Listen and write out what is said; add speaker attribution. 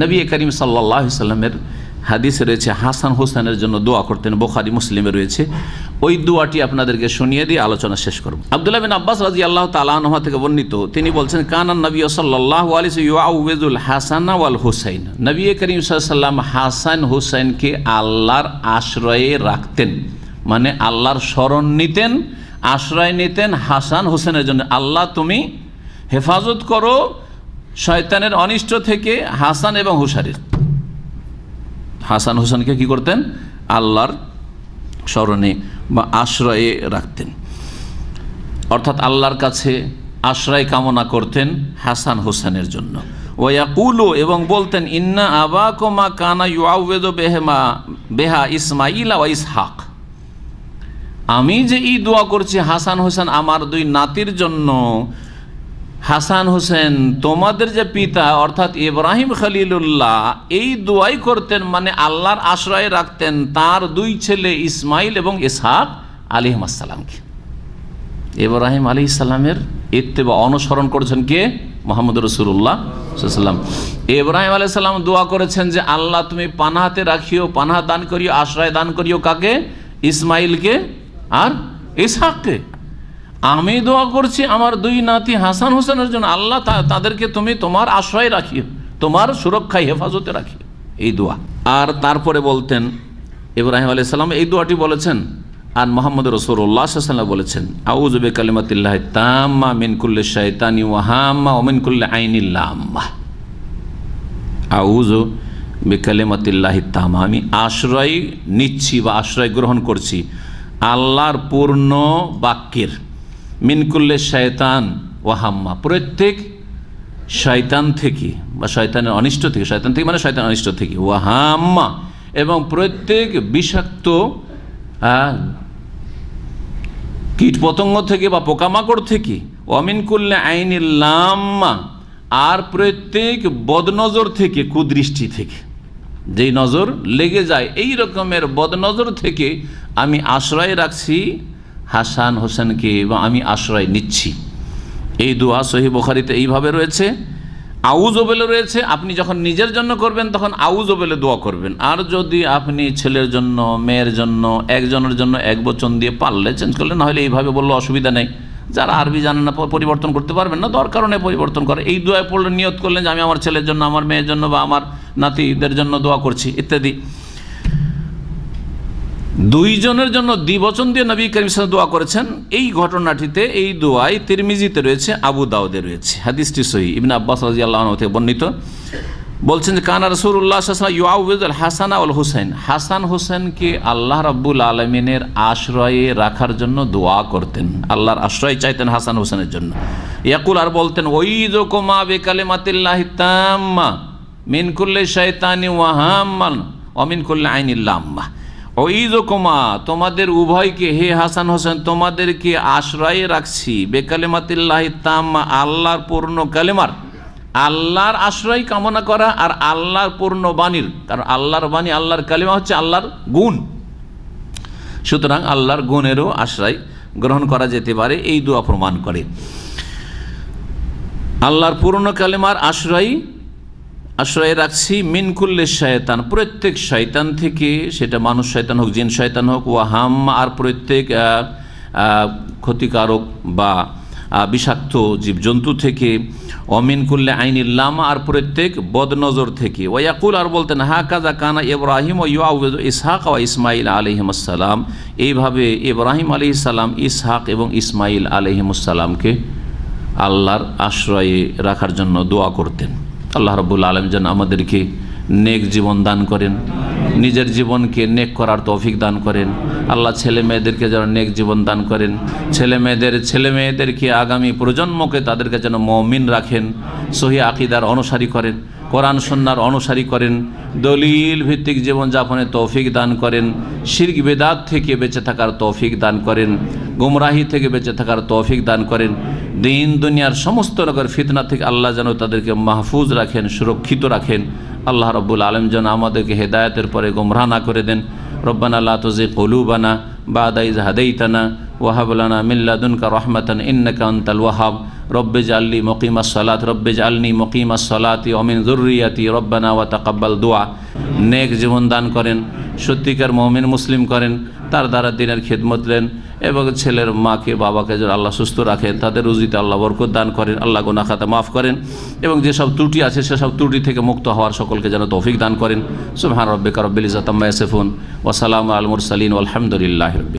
Speaker 1: নবী করিম সাল্লাহ সাল্লামের হাদিস রয়েছে হাসান হোসেনের জন্য দোয়া করতেন বোখারি মুসলিমে রয়েছে ওই দোয়াটি আপনাদেরকে শুনিয়ে দিয়ে আলোচনা শেষ করব আবদুল্লাহ বিন আব্বাস রাজি আল্লাহ তালাহা থেকে বর্ণিত তিনি বলছেন কানান নবী সাল্লাহ আলিসুল হাসান ওয়াল হুসাইন নবী করিম সাল্লাম হাসান হুসাইনকে আল্লাহর আশ্রয়ে রাখতেন মানে আল্লাহর স্মরণ নিতেন আশ্রয় নিতেন হাসান হোসেনের জন্য আল্লাহ তুমি হেফাজত করো শয়তানের অনিষ্ট থেকে হাসান এবং হুসারির হাসান হোসেনকে কি করতেন আল্লাহর স্মরণে বা আশ্রয়ে রাখতেন অর্থাৎ আল্লাহর কাছে আশ্রয় কামনা করতেন হাসান হোসেনের জন্য ওয়াকুলো এবং বলতেন ইন্না আবাকুমা কানা ইউআদ বেহেমা বেহা ইসমাইল ওয়া আমি যে এই দোয়া করছি হাসান হোসেন আমার দুই নাতির জন্য হাসান হোসেন তোমাদের যে পিতা অর্থাৎ ইব্রাহিম খালিলুল্লাহ এই দোয়াই করতেন মানে আল্লাহর আশ্রয় রাখতেন তার দুই ছেলে ইসমাইল এবং ইসহাক আলিহাসালামকে ইব্রাহিম আলি ইসাল্লামের ইত্তেবা অনুসরণ করেছেন কে মোহাম্মদ রসুল্লাহ সাল্লাম ইব্রাহিম আলি সাল্লাম দোয়া করেছেন যে আল্লাহ তুমি পানাহাতে রাখিও পানাহা দান করিও আশ্রয় দান করিও কাকে ইসমাইলকে আর ইসহাককে আমি দোয়া করছি আমার দুই নাতি হাসান হোসেনের জন্য আল্লাহ তাদেরকে তুমি তোমার আশ্রয় রাখিও তোমার সুরক্ষায় হেফাজতে রাখি এই দোয়া আর তারপরে বলতেন ইব্রাহিম আলি সাল্লাম এই দোয়াটি বলেছেন আর মোহাম্মদ রসুল্লাহাল্লাম বলেছেন আউজবে কালিমাতিল্লাহ তাম্মা মিনকুল্লে শৈতানি ওয়াহাম্মা ওমিনকুল্লে আইনিল্লাম্মা আউজ বেকালেমাতিল্লাহ তামা আমি আশ্রয় নিচ্ছি বা আশ্রয় গ্রহণ করছি আল্লাহর পূর্ণ বাক্যের মিনকুল্লে শয়তান ওয়াহাম্মা প্রত্যেক শয়তান থেকে বা শয়তানের অনিষ্ট থেকে শয়তান থেকে মানে শয়তান অনিষ্ট থেকে ওয়াহাম্মা এবং প্রত্যেক বিষাক্ত কীট পতঙ্গ থেকে বা পোকামাকড় থেকে অমিনকুল্লে আইনিল্লাম্মা আর প্রত্যেক বদনজর থেকে কুদৃষ্টি থেকে যেই নজর লেগে যায় এই রকমের বদনজর থেকে আমি আশ্রয় রাখছি হাসান হোসেনকে বা আমি আশ্রয় নিচ্ছি এই দোয়া সহি বোখারিতে এইভাবে রয়েছে আউজ ওবেলে রয়েছে আপনি যখন নিজের জন্য করবেন তখন আউজ ওবেলে দোয়া করবেন আর যদি আপনি ছেলের জন্য মেয়ের জন্য একজনের জন্য এক বচন দিয়ে পারলে চেঞ্জ করলে না হলে এইভাবে বললে অসুবিধা নেই যারা আরবি জানেন না পরিবর্তন করতে পারবেন না দরকার নেই পরিবর্তন করে এই দোয়া পড়লে নিয়ত করলেন যে আমি আমার ছেলের জন্য আমার মেয়ের জন্য বা আমার নাতিদের জন্য দোয়া করছি ইত্যাদি দুইজনের জন্য দ্বিবচন দিয়ে নবী করিম দোয়া করেছেন এই ঘটনাটিতে এই দোয়াই তিরমিজিতে রয়েছে আবু দাউদে রয়েছে হাদিসটি সহি ইবিন আব্বাস রাজিয়াল্লাহ বর্ণিত বলছেন যে কানা রসুল্লাহ ইয়াউজুল হাসান আল হুসেন হাসান হোসেনকে আল্লাহ রাব্বুল আলমিনের আশ্রয়ে রাখার জন্য দোয়া করতেন আল্লাহর আশ্রয় চাইতেন হাসান হোসেনের জন্য ইয়াকুল আর বলতেন ওই জোকমা বেকালিমাতিল্লাহ মিন মিনকুল্লে শৈতানি ওয়াহাম্মান করলে আইনিল্লা আম্মা তোমাদের উভয়কে হে হাসান হোসেন তোমাদেরকে আশ্রয়ে রাখছি বেকালেমাতিল্লাহ তাম্মা আল্লাহর পূর্ণ কালেমার আল্লাহর আশ্রয় কামনা করা আর আল্লাহর পূর্ণ বাণীর কারণ আল্লাহর বাণী আল্লাহর কালেমা হচ্ছে আল্লাহর গুণ সুতরাং আল্লাহর গুণেরও আশ্রয় গ্রহণ করা যেতে পারে এই দু প্রমাণ করে আল্লাহর পূর্ণ কালেমার আশ্রয় আশ্রয় রাখছি মিন করলে শয়তান প্রত্যেক শয়তান থেকে সেটা মানুষ শয়তান হোক জিন শয়তান হোক ওয়াহাম আর প্রত্যেক ক্ষতিকারক বা বিষাক্ত জীবজন্তু থেকে অমিন করলে আইনি লামা আর প্রত্যেক বদনজর থেকে ওয়াকুল আর বলতেন হা কাজা কানা ইব্রাহিম ও ইয়া ইসহাক ও ইসমাইল আলহিমসালাম এইভাবে ইব্রাহিম আলি সালাম ইসহাক এবং ইসমাইল আলহিমসালামকে আল্লাহর আশ্রয়ে রাখার জন্য দোয়া করতেন আল্লাহ রবুল আলম যেন আমাদেরকে নেক জীবন দান করেন নিজের জীবনকে নেক করার তৌফিক দান করেন আল্লাহ ছেলে মেয়েদেরকে যেন নেক জীবন দান করেন ছেলে মেয়েদের ছেলে মেয়েদেরকে আগামী প্রজন্মকে তাদেরকে যেন মমিন রাখেন সহি আকিদার অনুসারী করেন কোরআন সন্ন্যার অনুসারী করেন দলিল ভিত্তিক জীবনযাপনে তৌফিক দান করেন শির্ক বেদাত থেকে বেঁচে থাকার তৌফিক দান করেন গুমরাহি থেকে বেঁচে থাকার তৌফিক দান করেন দিন দুনিয়ার সমস্ত রকমের ফিতনা থেকে আল্লাহ যেন তাদেরকে মাহফুজ রাখেন সুরক্ষিত রাখেন আল্লাহ রব্বুল আলম যেন আমাদেরকে হেদায়তের পরে গুমরাহ না করে দেন রব্বানা আল্লাহ তোজে কলুবানা বাদাইজ হাদেইতানা ওয়াহাবুলানা মিল্লাদুনকা রহমতন ইন্নকা আন্তাল ওয়াহাব রব্বেজ আল্লি মকিমা সালাত রব্বে জালনি মকিমা সালাতি অমিন জরুরিয়াতি রব্বানা ওয়া তাকাব্বাল দোয়া নেক জীবন দান করেন সত্যিকার মমিন মুসলিম করেন তার দ্বারা দিনের খেদমত নেন এবং ছেলের মাকে বাবাকে যেন আল্লাহ সুস্থ রাখেন তাদের রুজিতে আল্লাহ বরকত দান করেন আল্লাহ গোনা খাতা মাফ করেন এবং যেসব ত্রুটি আছে সেসব ত্রুটি থেকে মুক্ত হওয়ার সকলকে যেন তৌফিক দান করেন সুহান রব্বিকা রব্বিল ইজাতাম্মা ইয়াসিফুন ওয়াসালাম আলমুর সালিন আলহামদুলিল্লাহ